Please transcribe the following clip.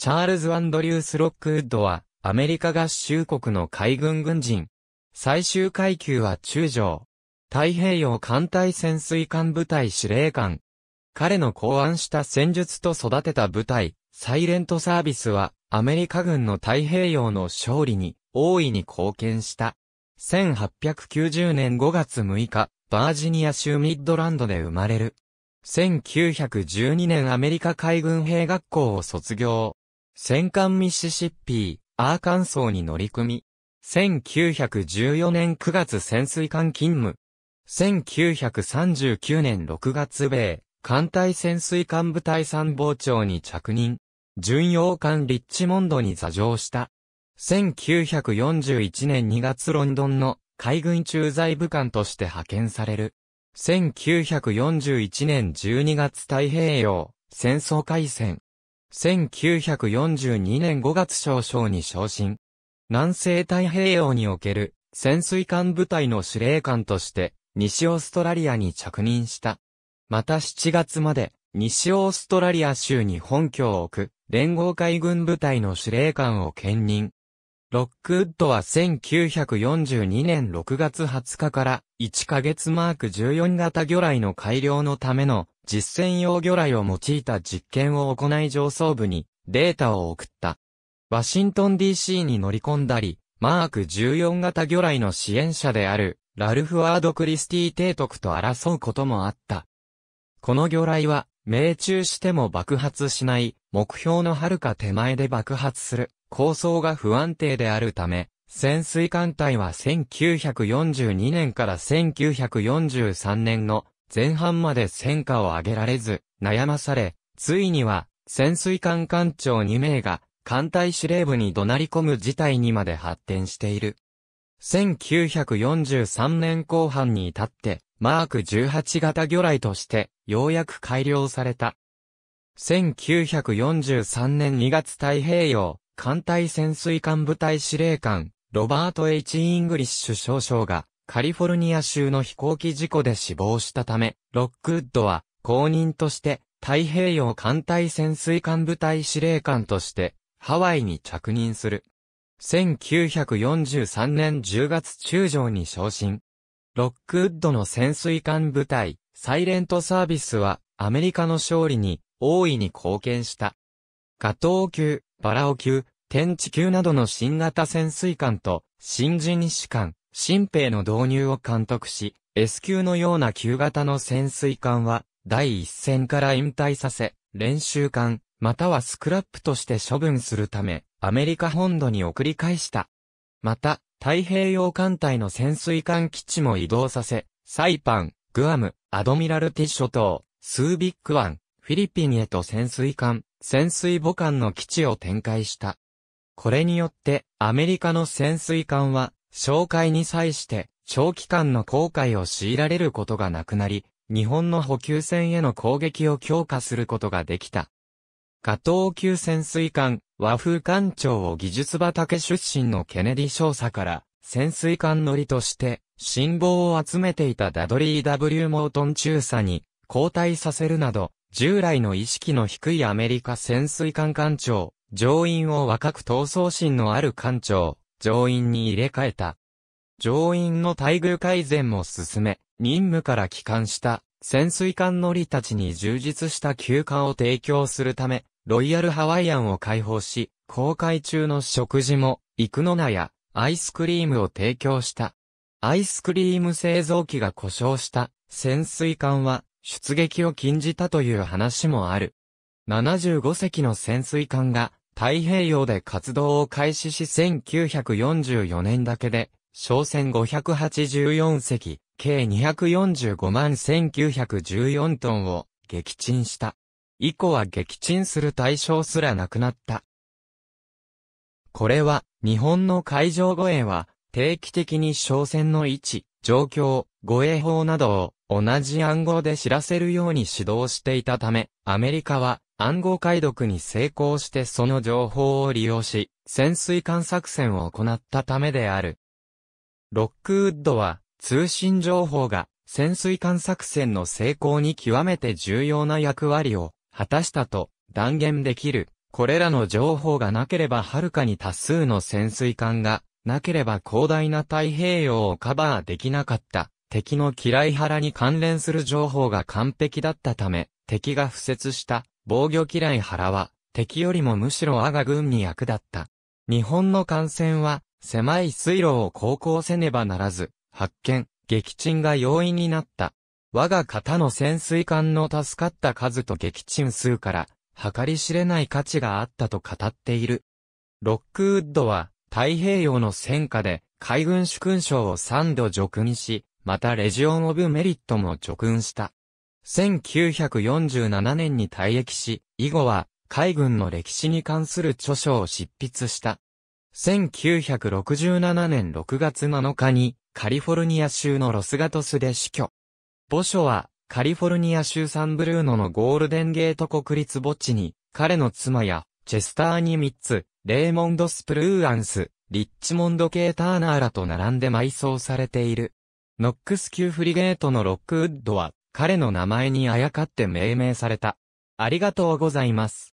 チャールズ・アンドリュース・ロックウッドは、アメリカ合衆国の海軍軍人。最終階級は中将。太平洋艦隊潜水艦部隊司令官。彼の考案した戦術と育てた部隊、サイレントサービスは、アメリカ軍の太平洋の勝利に、大いに貢献した。1890年5月6日、バージニア州ミッドランドで生まれる。1912年アメリカ海軍兵学校を卒業。戦艦ミシシッピー、アーカンソーに乗り組み、1914年9月潜水艦勤務、1939年6月米、艦隊潜水艦部隊参謀長に着任、巡洋艦リッチモンドに座乗した。1941年2月ロンドンの海軍駐在部官として派遣される。1941年12月太平洋戦争開戦。1942年5月少々に昇進。南西太平洋における潜水艦部隊の司令官として西オーストラリアに着任した。また7月まで西オーストラリア州に本拠を置く連合海軍部隊の司令官を兼任。ロックウッドは1942年6月20日から1ヶ月マーク14型魚雷の改良のための実践用魚雷を用いた実験を行い上層部にデータを送った。ワシントン DC に乗り込んだり、マーク14型魚雷の支援者であるラルフ・ワード・クリスティ提督と争うこともあった。この魚雷は命中しても爆発しない目標の遥か手前で爆発する構想が不安定であるため、潜水艦隊は1942年から1943年の前半まで戦果を上げられず、悩まされ、ついには、潜水艦艦長2名が、艦隊司令部に怒鳴り込む事態にまで発展している。1943年後半に至って、マーク18型魚雷として、ようやく改良された。1943年2月太平洋、艦隊潜水艦部隊司令官、ロバート・ H・ イングリッシュ少将が、カリフォルニア州の飛行機事故で死亡したため、ロックウッドは公認として太平洋艦隊潜水艦部隊司令官としてハワイに着任する。1943年10月中旬に昇進。ロックウッドの潜水艦部隊、サイレントサービスはアメリカの勝利に大いに貢献した。ガトー級、バラオ級、天地級などの新型潜水艦と新人士艦、新兵の導入を監督し、S 級のような旧型の潜水艦は、第一線から引退させ、練習艦、またはスクラップとして処分するため、アメリカ本土に送り返した。また、太平洋艦隊の潜水艦基地も移動させ、サイパン、グアム、アドミラルティ諸島、スービック湾、フィリピンへと潜水艦、潜水母艦の基地を展開した。これによって、アメリカの潜水艦は、紹介に際して長期間の航海を強いられることがなくなり、日本の補給船への攻撃を強化することができた。加藤級潜水艦、和風艦長を技術畑出身のケネディ少佐から、潜水艦乗りとして、信望を集めていたダドリー・ W・ モートン中佐に、交代させるなど、従来の意識の低いアメリカ潜水艦艦長、乗員を若く闘争心のある艦長、上院に入れ替えた。上院の待遇改善も進め、任務から帰還した潜水艦乗りたちに充実した休暇を提供するため、ロイヤルハワイアンを開放し、公開中の食事も、く。の名やアイスクリームを提供した。アイスクリーム製造機が故障した潜水艦は出撃を禁じたという話もある。75隻の潜水艦が太平洋で活動を開始し1944年だけで、商船584隻、計245万1914トンを撃沈した。以降は撃沈する対象すらなくなった。これは、日本の海上護衛は、定期的に商船の位置、状況、護衛法などを同じ暗号で知らせるように指導していたため、アメリカは暗号解読に成功してその情報を利用し、潜水艦作戦を行ったためである。ロックウッドは、通信情報が潜水艦作戦の成功に極めて重要な役割を果たしたと断言できる。これらの情報がなければはるかに多数の潜水艦がなければ広大な太平洋をカバーできなかった敵の嫌い腹に関連する情報が完璧だったため敵が敷設した防御嫌い原は、敵よりもむしろ我が軍に役立った。日本の艦船は、狭い水路を航行せねばならず、発見、撃沈が容易になった。我が方の潜水艦の助かった数と撃沈数から、計り知れない価値があったと語っている。ロックウッドは、太平洋の戦火で、海軍主勲章を3度叙勲し、またレジオン・オブ・メリットも叙勲した。1947年に退役し、以後は海軍の歴史に関する著書を執筆した。1967年6月7日にカリフォルニア州のロスガトスで死去。墓所はカリフォルニア州サンブルーノのゴールデンゲート国立墓地に彼の妻やチェスターニミッツ、レーモンド・スプルーアンス、リッチモンド・ケーターナーらと並んで埋葬されている。ノックス級フリゲートのロックウッドは彼の名前にあやかって命名された。ありがとうございます。